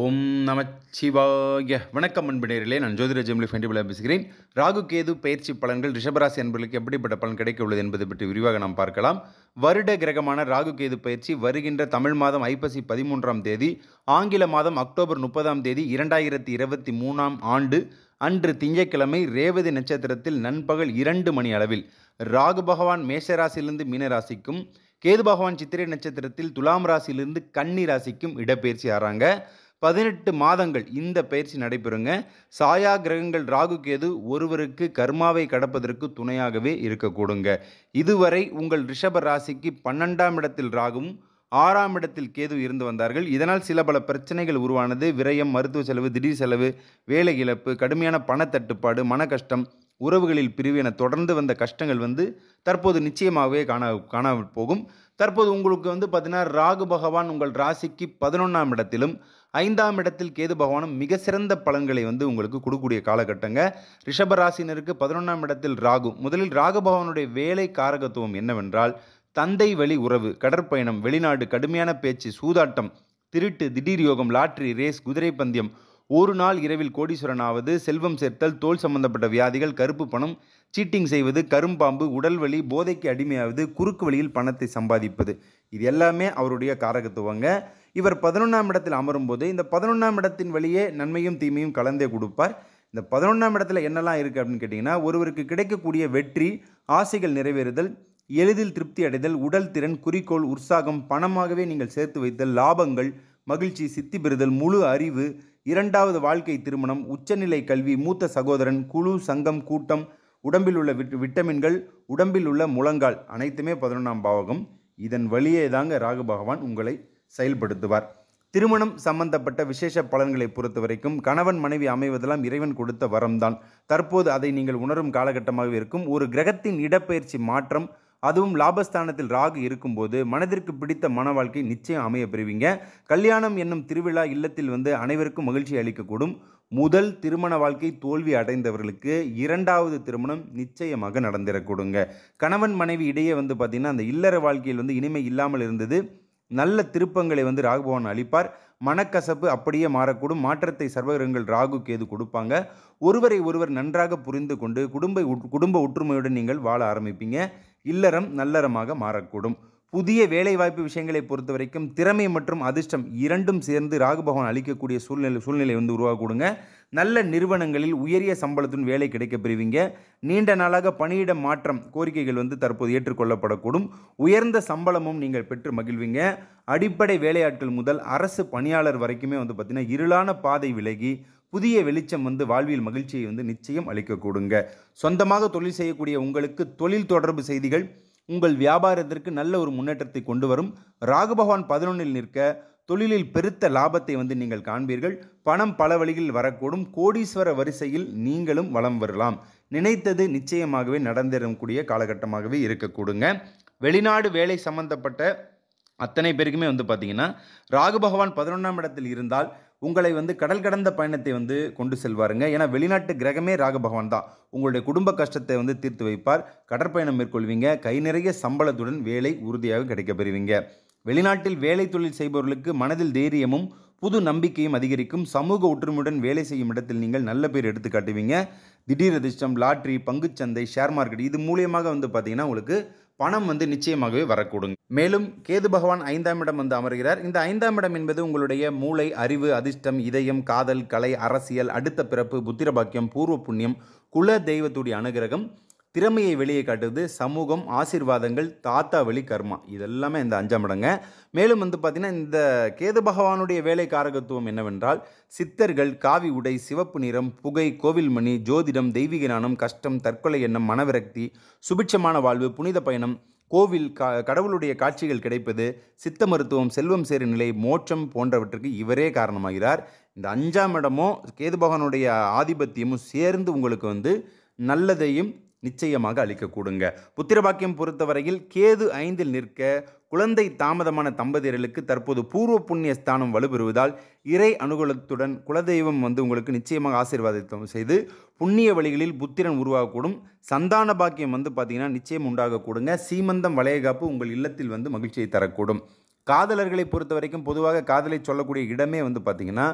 ஓம் நமச்சிவாய வணக்கம் அன்பினரிலே நான் ஜோதிட ஜெமிலி ஃபெண்டிபிளா பேசுகிறேன் ராகு கேது பயிற்சி பலன்கள் ரிஷபராசி அன்பர்களுக்கு எப்படிப்பட்ட பலன் கிடைக்க உள்ளது என்பதை பற்றி விரிவாக நாம் பார்க்கலாம் வருட கிரகமான ராகு கேது பயிற்சி வருகின்ற தமிழ் மாதம் ஐப்பசி பதிமூன்றாம் தேதி ஆங்கில மாதம் அக்டோபர் முப்பதாம் தேதி இரண்டாயிரத்தி இருபத்தி மூணாம் ஆண்டு அன்று திங்கட்கிழமை ரேவதி நட்சத்திரத்தில் நண்பகல் இரண்டு மணி அளவில் ராகு பகவான் மேஷராசியிலிருந்து மீனராசிக்கும் கேது பகவான் சித்திரை நட்சத்திரத்தில் துலாம் ராசியிலிருந்து கன்னி ராசிக்கும் இடப்பெயர்ச்சி ஆறாங்க பதினெட்டு மாதங்கள் இந்த பயிற்சி நடைபெறுங்க சாயா கிரகங்கள் ராகு கேது ஒருவருக்கு கர்மாவை கடப்பதற்கு துணையாகவே இருக்கக்கூடுங்க இதுவரை உங்கள் ரிஷப ராசிக்கு பன்னெண்டாம் இடத்தில் ராகும் ஆறாம் இடத்தில் கேது இருந்து வந்தார்கள் இதனால் சில பல பிரச்சனைகள் உருவானது விரயம் மருத்துவ செலவு திடீர் செலவு வேலை இழப்பு கடுமையான பணத்தட்டுப்பாடு மன கஷ்டம் உறவுகளில் பிரிவு என தொடர்ந்து வந்த கஷ்டங்கள் வந்து தற்போது நிச்சயமாகவே காணா காணாமல் போகும் தற்போது உங்களுக்கு வந்து பார்த்தீங்கன்னா ராகு பகவான் உங்கள் ராசிக்கு பதினொன்றாம் இடத்திலும் ஐந்தாம் இடத்தில் கேது பகவானும் மிக சிறந்த பலன்களை வந்து உங்களுக்கு கொடுக்கக்கூடிய காலகட்டங்க ரிஷப ராசினருக்கு பதினொன்றாம் இடத்தில் ராகு முதலில் ராகு பகவானுடைய வேலை காரகத்துவம் என்னவென்றால் தந்தை வழி உறவு கடற்பயணம் வெளிநாடு கடுமையான பேச்சு சூதாட்டம் திருட்டு திடீர் யோகம் லாட்ரி ரேஸ் குதிரை பந்தயம் ஒரு நாள் இரவில் கோடீஸ்வரனாவது செல்வம் சேர்த்தல் தோல் சம்பந்தப்பட்ட வியாதிகள் கருப்பு பணம் சீட்டிங் செய்வது கரும்பாம்பு வலி போதைக்கு அடிமையாவது குறுக்கு வழியில் பணத்தை சம்பாதிப்பது இது எல்லாமே அவருடைய காரகத்துவங்க இவர் பதினொன்றாம் இடத்தில் அமரும் போது இந்த பதினொன்றாம் இடத்தின் வழியே நன்மையும் தீமையும் கலந்தே கொடுப்பார் இந்த பதினொன்றாம் இடத்துல என்னெல்லாம் இருக்குது அப்படின்னு கேட்டிங்கன்னா ஒருவருக்கு கிடைக்கக்கூடிய வெற்றி ஆசைகள் நிறைவேறுதல் எளிதில் திருப்தி அடைதல் உடல் திறன் குறிக்கோள் உற்சாகம் பணமாகவே நீங்கள் சேர்த்து வைத்தல் லாபங்கள் மகிழ்ச்சி சித்தி பெறுதல் முழு அறிவு இரண்டாவது வாழ்க்கை திருமணம் உச்சநிலை கல்வி மூத்த சகோதரன் குழு சங்கம் கூட்டம் உடம்பில் உள்ள விட் விட்டமின்கள் உடம்பில் உள்ள முழங்கால் அனைத்துமே பதினொன்றாம் பாவகம் இதன் வழியே தாங்க ராகு பகவான் உங்களை செயல்படுத்துவார் திருமணம் சம்பந்தப்பட்ட விசேஷ பலன்களை பொறுத்த வரைக்கும் கணவன் மனைவி அமைவதெல்லாம் இறைவன் கொடுத்த வரம்தான் தற்போது அதை நீங்கள் உணரும் காலகட்டமாக இருக்கும் ஒரு கிரகத்தின் இடப்பெயர்ச்சி மாற்றம் அதுவும் லாபஸ்தானத்தில் ராகு இருக்கும்போது மனதிற்கு பிடித்த மன வாழ்க்கை நிச்சயம் அமைய பெறுவீங்க கல்யாணம் என்னும் திருவிழா இல்லத்தில் வந்து அனைவருக்கும் மகிழ்ச்சி அளிக்கக்கூடும் முதல் திருமண வாழ்க்கை தோல்வி அடைந்தவர்களுக்கு இரண்டாவது திருமணம் நிச்சயமாக நடந்திடக்கூடுங்க கணவன் மனைவி இடையே வந்து பார்த்திங்கன்னா அந்த இல்லற வாழ்க்கையில் வந்து இனிமை இல்லாமல் இருந்தது நல்ல திருப்பங்களை வந்து ராகுபவன் அளிப்பார் மனக்கசப்பு அப்படியே மாறக்கூடும் மாற்றத்தை சர்வகிரகங்கள் ராகு கேது கொடுப்பாங்க ஒருவரை ஒருவர் நன்றாக புரிந்து கொண்டு குடும்ப குடும்ப ஒற்றுமையுடன் நீங்கள் வாழ ஆரம்பிப்பீங்க இல்லறம் நல்லறமாக மாறக்கூடும் புதிய வேலைவாய்ப்பு விஷயங்களை பொறுத்த வரைக்கும் திறமை மற்றும் அதிர்ஷ்டம் இரண்டும் சேர்ந்து ராகு பகவான் அளிக்கக்கூடிய சூழ்நிலை சூழ்நிலை வந்து உருவாக்கூடுங்க நல்ல நிறுவனங்களில் உயரிய சம்பளத்துடன் வேலை கிடைக்க பெறுவீங்க நீண்ட நாளாக பணியிட மாற்றம் கோரிக்கைகள் வந்து தற்போது ஏற்றுக்கொள்ளப்படக்கூடும் உயர்ந்த சம்பளமும் நீங்கள் பெற்று மகிழ்வீங்க அடிப்படை வேலையாட்கள் முதல் அரசு பணியாளர் வரைக்குமே வந்து பார்த்திங்கன்னா இருளான பாதை விலகி புதிய வெளிச்சம் வந்து வாழ்வியல் மகிழ்ச்சியை வந்து நிச்சயம் அளிக்கக்கூடுங்க சொந்தமாக தொழில் செய்யக்கூடிய உங்களுக்கு தொழில் தொடர்பு செய்திகள் உங்கள் வியாபாரத்திற்கு நல்ல ஒரு முன்னேற்றத்தை கொண்டு வரும் ராகு பகவான் பதினொன்றில் நிற்க தொழிலில் பெருத்த லாபத்தை வந்து நீங்கள் காண்பீர்கள் பணம் பல வழிகளில் வரக்கூடும் கோடீஸ்வர வரிசையில் நீங்களும் வளம் வரலாம் நினைத்தது நிச்சயமாகவே நடந்திடக்கூடிய காலகட்டமாகவே இருக்கக்கூடுங்க வெளிநாடு வேலை சம்பந்தப்பட்ட அத்தனை பேருக்குமே வந்து பார்த்தீங்கன்னா ராகு பகவான் பதினொன்றாம் இடத்தில் இருந்தால் உங்களை வந்து கடல் கடந்த பயணத்தை வந்து கொண்டு செல்வாருங்க ஏன்னா வெளிநாட்டு கிரகமே ராகு பகவான் தான் உங்களுடைய குடும்ப கஷ்டத்தை வந்து தீர்த்து வைப்பார் கடற்பயணம் மேற்கொள்வீங்க கை நிறைய சம்பளத்துடன் வேலை உறுதியாக கிடைக்கப் பெறுவீங்க வெளிநாட்டில் வேலை தொழில் செய்பவர்களுக்கு மனதில் தைரியமும் புது நம்பிக்கையும் அதிகரிக்கும் சமூக ஒற்றுமையுடன் வேலை செய்யும் இடத்தில் நீங்கள் நல்ல பேர் எடுத்து காட்டுவீங்க திடீர் அதிர்ஷ்டம் லாட்ரி பங்குச்சந்தை ஷேர் மார்க்கெட் இது மூலியமாக வந்து பார்த்தீங்கன்னா உங்களுக்கு பணம் வந்து நிச்சயமாகவே வரக்கூடும் மேலும் கேது பகவான் ஐந்தாம் இடம் வந்து அமர்கிறார் இந்த ஐந்தாம் இடம் என்பது உங்களுடைய மூளை அறிவு அதிர்ஷ்டம் இதயம் காதல் கலை அரசியல் அடுத்த பிறப்பு புத்திரபாக்கியம் பூர்வ புண்ணியம் குல தெய்வத்துடைய அனுகிரகம் திறமையை வெளியே காட்டுவது சமூகம் ஆசீர்வாதங்கள் தாத்தா வழி கர்மா இதெல்லாமே இந்த அஞ்சாம் இடங்க மேலும் வந்து பார்த்தீங்கன்னா இந்த கேது பகவானுடைய வேலை காரகத்துவம் என்னவென்றால் சித்தர்கள் காவி உடை சிவப்பு நிறம் புகை கோவில் மணி ஜோதிடம் தெய்வீக ஞானம் கஷ்டம் தற்கொலை எண்ணம் மனவிரக்தி சுபிட்சமான வாழ்வு புனித பயணம் கோவில் கடவுளுடைய காட்சிகள் கிடைப்பது சித்த மருத்துவம் செல்வம் சேரு நிலை மோட்சம் போன்றவற்றுக்கு இவரே காரணமாகிறார் இந்த அஞ்சாம் இடமும் கேது பகவானுடைய ஆதிபத்தியமும் சேர்ந்து உங்களுக்கு வந்து நல்லதையும் நிச்சயமாக அளிக்கக்கூடுங்க புத்திரபாக்கியம் பொறுத்தவரையில் கேது ஐந்தில் நிற்க குழந்தை தாமதமான தம்பதியர்களுக்கு தற்போது பூர்வ புண்ணிய ஸ்தானம் வலுப்பெறுவதால் இறை அனுகூலத்துடன் குலதெய்வம் வந்து உங்களுக்கு நிச்சயமாக ஆசீர்வாதம் செய்து புண்ணிய வழிகளில் புத்திரன் உருவாகக்கூடும் சந்தான பாக்கியம் வந்து பார்த்திங்கன்னா நிச்சயம் உண்டாகக்கூடுங்க சீமந்தம் வளையகாப்பு உங்கள் இல்லத்தில் வந்து மகிழ்ச்சியை தரக்கூடும் காதலர்களை பொறுத்த வரைக்கும் பொதுவாக காதலை சொல்லக்கூடிய இடமே வந்து பார்த்திங்கன்னா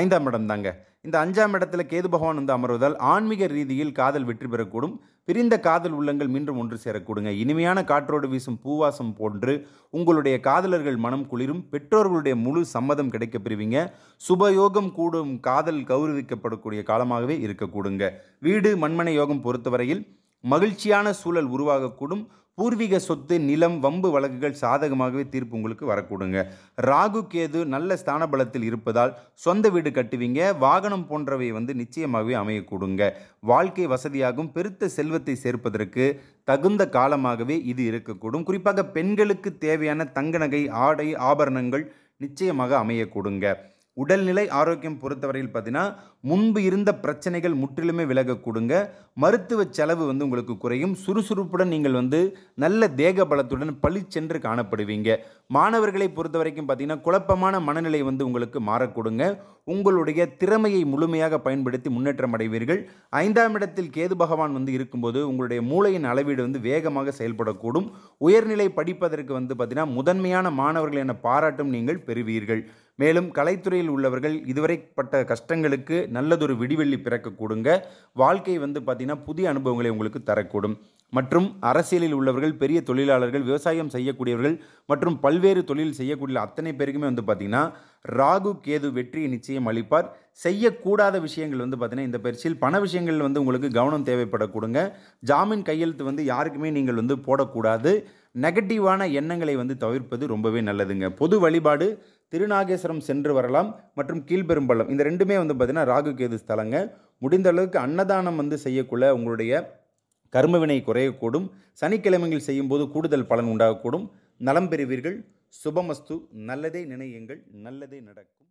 ஐந்தாம் இடம் தாங்க இந்த அஞ்சாம் இடத்துல கேது பகவான் வந்து அமர்வதால் ஆன்மீக ரீதியில் காதல் வெற்றி பெறக்கூடும் பிரிந்த காதல் உள்ளங்கள் மீண்டும் ஒன்று சேரக்கூடுங்க இனிமையான காற்றோடு வீசும் பூவாசம் போன்று உங்களுடைய காதலர்கள் மனம் குளிரும் பெற்றோர்களுடைய முழு சம்மதம் கிடைக்க பெறுவீங்க சுபயோகம் கூடும் காதல் கௌரவிக்கப்படக்கூடிய காலமாகவே இருக்கக்கூடுங்க வீடு மண்மனை யோகம் பொறுத்தவரையில் மகிழ்ச்சியான சூழல் உருவாகக்கூடும் பூர்வீக சொத்து நிலம் வம்பு வழக்குகள் சாதகமாகவே தீர்ப்பு உங்களுக்கு வரக்கூடுங்க ராகு கேது நல்ல ஸ்தான பலத்தில் இருப்பதால் சொந்த வீடு கட்டுவீங்க வாகனம் போன்றவை வந்து நிச்சயமாகவே அமையக்கூடுங்க வாழ்க்கை வசதியாகும் பெருத்த செல்வத்தை சேர்ப்பதற்கு தகுந்த காலமாகவே இது இருக்கக்கூடும் குறிப்பாக பெண்களுக்கு தேவையான தங்க நகை ஆடை ஆபரணங்கள் நிச்சயமாக அமையக்கூடுங்க உடல்நிலை ஆரோக்கியம் பொறுத்தவரையில் பார்த்தீங்கன்னா முன்பு இருந்த பிரச்சனைகள் முற்றிலுமே விலக கொடுங்க மருத்துவ செலவு வந்து உங்களுக்கு குறையும் சுறுசுறுப்புடன் நீங்கள் வந்து நல்ல தேக பலத்துடன் பளிச்சென்று காணப்படுவீங்க மாணவர்களை பொறுத்த வரைக்கும் பார்த்தீங்கன்னா குழப்பமான மனநிலை வந்து உங்களுக்கு மாறக்கூடுங்க உங்களுடைய திறமையை முழுமையாக பயன்படுத்தி முன்னேற்றம் அடைவீர்கள் ஐந்தாம் இடத்தில் கேது பகவான் வந்து இருக்கும்போது உங்களுடைய மூளையின் அளவீடு வந்து வேகமாக செயல்படக்கூடும் உயர்நிலை படிப்பதற்கு வந்து பார்த்தீங்கன்னா முதன்மையான மாணவர்கள் என பாராட்டும் நீங்கள் பெறுவீர்கள் மேலும் கலைத்துறையில் உள்ளவர்கள் இதுவரை பட்ட கஷ்டங்களுக்கு நல்லதொரு விடிவெள்ளி பிறக்கக்கூடுங்க வாழ்க்கை வந்து பார்த்திங்கன்னா புதிய அனுபவங்களை உங்களுக்கு தரக்கூடும் மற்றும் அரசியலில் உள்ளவர்கள் பெரிய தொழிலாளர்கள் விவசாயம் செய்யக்கூடியவர்கள் மற்றும் பல்வேறு தொழில் செய்யக்கூடிய அத்தனை பேருக்குமே வந்து பார்த்திங்கன்னா ராகு கேது வெற்றியை நிச்சயம் அளிப்பார் செய்யக்கூடாத விஷயங்கள் வந்து பார்த்திங்கன்னா இந்த பயிற்சியில் பண விஷயங்கள் வந்து உங்களுக்கு கவனம் தேவைப்படக்கூடுங்க ஜாமீன் கையெழுத்து வந்து யாருக்குமே நீங்கள் வந்து போடக்கூடாது நெகட்டிவான எண்ணங்களை வந்து தவிர்ப்பது ரொம்பவே நல்லதுங்க பொது வழிபாடு திருநாகேஸ்வரம் சென்று வரலாம் மற்றும் கீழ்பெரும்பள்ளம் இந்த ரெண்டுமே வந்து பார்த்திங்கன்னா ராகு கேது ஸ்தலங்க முடிந்த அளவுக்கு அன்னதானம் வந்து செய்யக்குள்ள உங்களுடைய கர்மவினை குறையக்கூடும் சனிக்கிழமைகள் செய்யும்போது கூடுதல் பலன் உண்டாகக்கூடும் நலம் பெறுவீர்கள் சுபமஸ்து நல்லதே நினையுங்கள் நல்லதே நடக்கும்